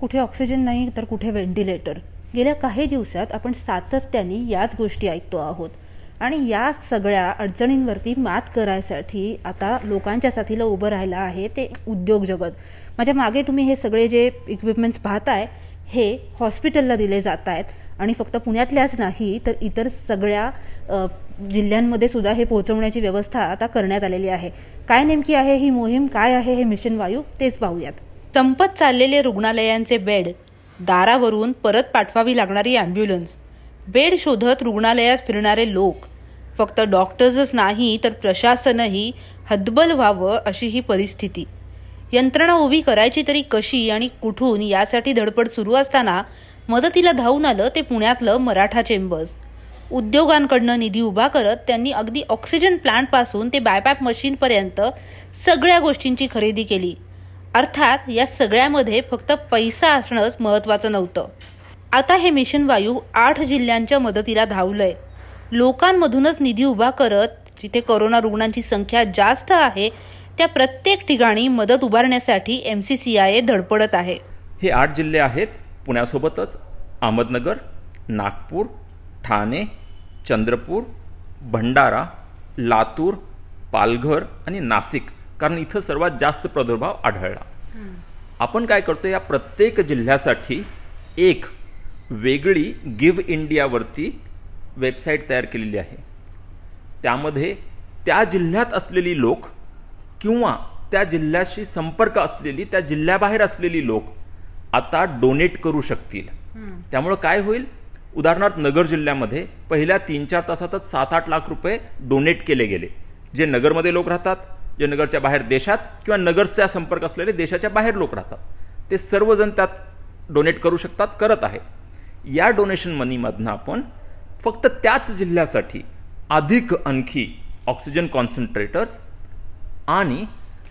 कुठे ऑक्सिजन नाही तर कुठे व्हेंटिलेटर गेल्या काही दिवसात आपण सातत्याने याच गोष्टी ऐकतो आहोत आणि या सगळ्या अडचणींवरती मात करायसाठी आता लोकांच्या साथीला उभं राहिलं आहे ते उद्योग जगत माझ्या मागे तुम्ही हे सगळे जे इक्विपमेंट्स पाहताय हे हॉस्पिटलला दिले जात आहेत आणि फक्त पुण्यातल्याच नाही तर इतर सगळ्या जिल्ह्यांमध्ये सुद्धा हे पोहोचवण्याची व्यवस्था आता करण्यात आलेली आहे काय नेमकी आहे ही मोहीम काय आहे हे मिशन वायू तेच पाहूयात संपत चाललेले रुग्णालयांचे बेड दारावरून परत पाठवावी लागणारी ॲम्ब्युलन्स बेड शोधत रुग्णालयात फिरणारे लोक फक्त डॉक्टर्सच नाही तर प्रशासनही हद्बल व्हावं अशी ही परिस्थिती यंत्रणा उभी करायची तरी कशी आणि कुठून यासाठी धडपड सुरू असताना मदतीला धावून आलं ते पुण्यातलं मराठा चेंबर्स उद्योगांकडनं निधी उभा करत त्यांनी अगदी ऑक्सिजन प्लांटपासून ते बायपॅप मशीनपर्यंत सगळ्या गोष्टींची खरेदी केली अर्थात या सगळ्यामध्ये फक्त पैसा असणंच महत्त्वाचं नव्हतं आता हे मिशन वायू आठ जिल्ह्यांच्या मदतीला धावलंय लोकांमधूनच निधी उभा करत जिथे करोना रुग्णांची संख्या जास्त आहे त्या प्रत्येक ठिकाणी मदत उभारण्यासाठी एम सी सी आय धडपडत आहे हे आठ जिल्हे आहेत पुण्यासोबतच अहमदनगर नागपूर ठाणे चंद्रपूर भंडारा लातूर पालघर आणि नाशिक कारण इथं सर्वात जास्त प्रादुर्भाव आढळला आपण काय करतो या प्रत्येक जिल्ह्यासाठी एक वेगळी गिव्ह इंडियावरती वेबसाईट तयार केलेली आहे त्यामध्ये त्या जिल्ह्यात असलेली लोक किंवा त्या जिल्ह्याशी संपर्क असलेली त्या जिल्ह्याबाहेर असलेली लोक आता डोनेट करू शकतील त्यामुळं काय होईल उदाहरणार्थ नगर जिल्ह्यामध्ये पहिल्या तीन चार तासातच सात आठ लाख रुपये डोनेट केले गेले जे नगरमध्ये लोक राहतात जे नगरच्या बाहेर देशात किंवा नगरचा संपर्क असलेले देशाच्या बाहेर लोक राहतात ते सर्वजण त्यात डोनेट करू शकतात करत आहेत या डोनेशन मनीमधनं आपण फक्त त्याच जिल्ह्यासाठी अधिक आणखी ऑक्सिजन कॉन्सन्ट्रेटर्स आणि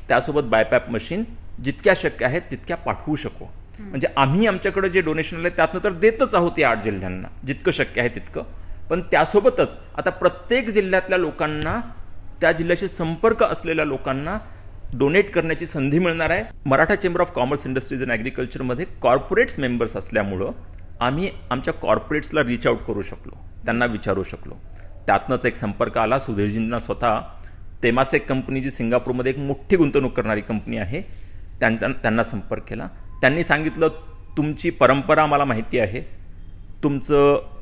त्यासोबत बायपॅप मशीन जितक्या शक्य आहेत तितक्या पाठवू शकू म्हणजे आम्ही आमच्याकडे जे डोनेशन आले त्यातनं तर देतच आहोत या आठ जिल्ह्यांना जितकं शक्य आहे तितकं पण त्यासोबतच आता प्रत्येक जिल्ह्यातल्या लोकांना त्या जिल्ह्याशी संपर्क असलेल्या लोकांना डोनेट करण्याची संधी मिळणार आहे Maratha chamber of commerce industries and ॲग्रिकल्चरमध्ये कॉर्पोरेट्स मेंबर्स असल्यामुळं आम्ही आमच्या कॉर्पोरेट्सला रीच आउट करू शकलो त्यांना विचारू शकलो त्यातनंच एक संपर्क आला सुधीरजींना स्वतः तेमासेक कंपनी जी सिंगापूरमध्ये एक मोठी गुंतवणूक करणारी कंपनी आहे त्यांचा त्यांना संपर्क केला त्यांनी सांगितलं तुमची परंपरा आम्हाला माहिती आहे तुमचं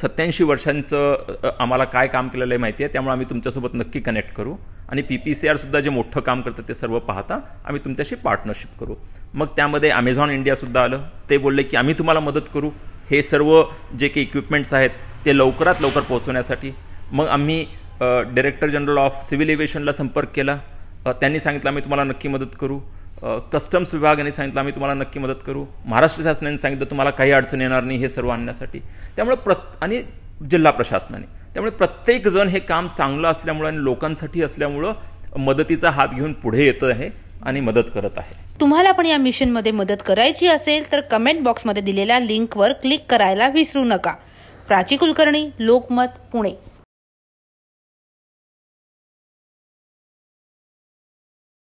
सत्याऐंशी वर्षांचं आम्हाला काय काम केलेलं आहे माहिती आहे त्यामुळे आम्ही तुमच्यासोबत नक्की कनेक्ट करू आणि पी पी सी आरसुद्धा जे मोठं काम करतं ते सर्व पाहता आम्ही तुमच्याशी पार्टनरशिप करू मग त्यामध्ये ॲमेझॉन इंडियासुद्धा आलं ते बोलले की आम्ही तुम्हाला मदत करू हे सर्व जे काही इक्विपमेंट्स आहेत ते लवकरात लवकर पोहोचवण्यासाठी मग आम्ही डायरेक्टर जनरल ऑफ सिव्हिल एव्हिएशनला संपर्क केला त्यांनी सांगितलं आम्ही तुम्हाला नक्की मदत करू कस्टम्स विभागाने सांगितलं आम्ही तुम्हाला नक्की मदत करू महाराष्ट्र शासनाने सांगितलं तुम्हाला काही अडचण येणार नाही हे सर्व आणण्यासाठी त्यामुळे प्रत आणि जिल्हा प्रशासनाने त्यामुळे प्रत्येकजण हे काम चांगलं असल्यामुळे आणि लोकांसाठी असल्यामुळं मदतीचा हात घेऊन पुढे येत आहे आणि मदत करत आहे तुम्हाला पण या मिशनमध्ये मदत करायची असेल तर कमेंट बॉक्समध्ये दिलेल्या लिंकवर क्लिक करायला विसरू नका प्राची कुलकर्णी लोकमत पुणे